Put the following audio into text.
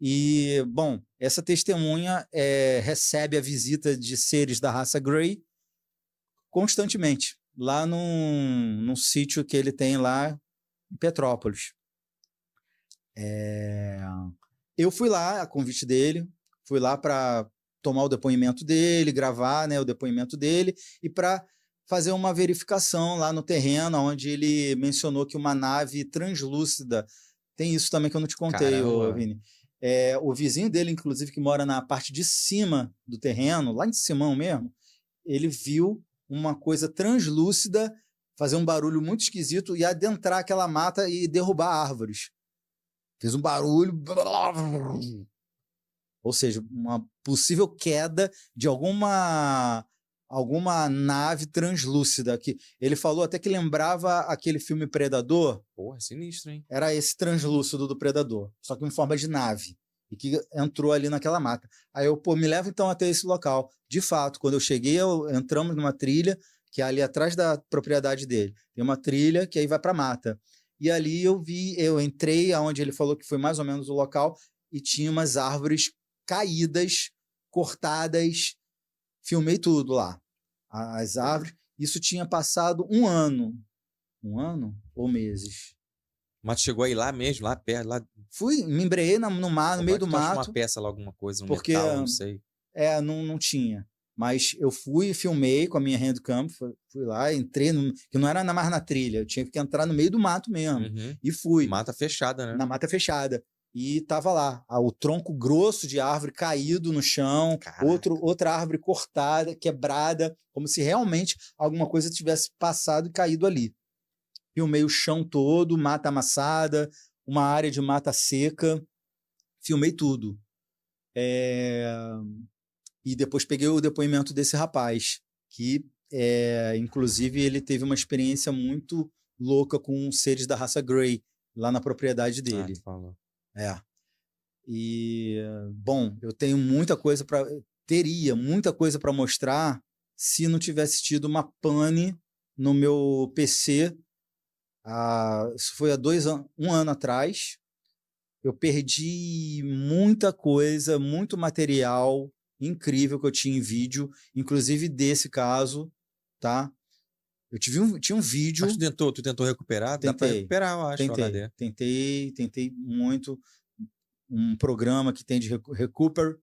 E, bom, essa testemunha é, recebe a visita de seres da raça Grey constantemente, lá num, num sítio que ele tem lá em Petrópolis. É... Eu fui lá, a convite dele, fui lá para tomar o depoimento dele, gravar né, o depoimento dele e para fazer uma verificação lá no terreno, onde ele mencionou que uma nave translúcida. Tem isso também que eu não te contei, Caramba. Vini. É, o vizinho dele, inclusive, que mora na parte de cima do terreno, lá em Simão mesmo, ele viu uma coisa translúcida fazer um barulho muito esquisito e adentrar aquela mata e derrubar árvores. Fez um barulho. Ou seja, uma possível queda de alguma alguma nave translúcida que ele falou até que lembrava aquele filme Predador. Porra, é sinistro, hein? Era esse translúcido do Predador, só que em forma de nave e que entrou ali naquela mata. Aí eu, pô, me leva então até esse local. De fato, quando eu cheguei, eu, entramos numa trilha que é ali atrás da propriedade dele. Tem uma trilha que aí vai para mata. E ali eu vi, eu entrei aonde ele falou que foi mais ou menos o local e tinha umas árvores caídas, cortadas, filmei tudo lá as árvores. Isso tinha passado um ano. Um ano ou meses. Mas chegou aí lá mesmo, lá perto, lá. Fui, me embreiei no, no mar, no Como meio é do mato. uma peça lá, alguma coisa, um porque, metal, não sei. É, não, não tinha. Mas eu fui, filmei com a minha handcam, fui, fui lá, entrei, no, que não era na mar na trilha, eu tinha que entrar no meio do mato mesmo. Uhum. E fui. Mata fechada, né? Na mata fechada e tava lá o tronco grosso de árvore caído no chão, outro, outra árvore cortada, quebrada, como se realmente alguma coisa tivesse passado e caído ali. E o meio chão todo, mata amassada, uma área de mata seca, filmei tudo. É... E depois peguei o depoimento desse rapaz, que é... inclusive ele teve uma experiência muito louca com seres da raça Grey lá na propriedade ah, dele. Ah, é. E, bom, eu tenho muita coisa para. Teria muita coisa para mostrar se não tivesse tido uma pane no meu PC. Ah, isso foi há dois anos, um ano atrás. Eu perdi muita coisa, muito material incrível que eu tinha em vídeo, inclusive desse caso, tá? Eu tive um, tinha um vídeo. Mas tu tentou, tu tentou recuperar? Tentei, Dá pra recuperar, eu acho, tentei, Tentei, tentei muito. Um programa que tem de recuper,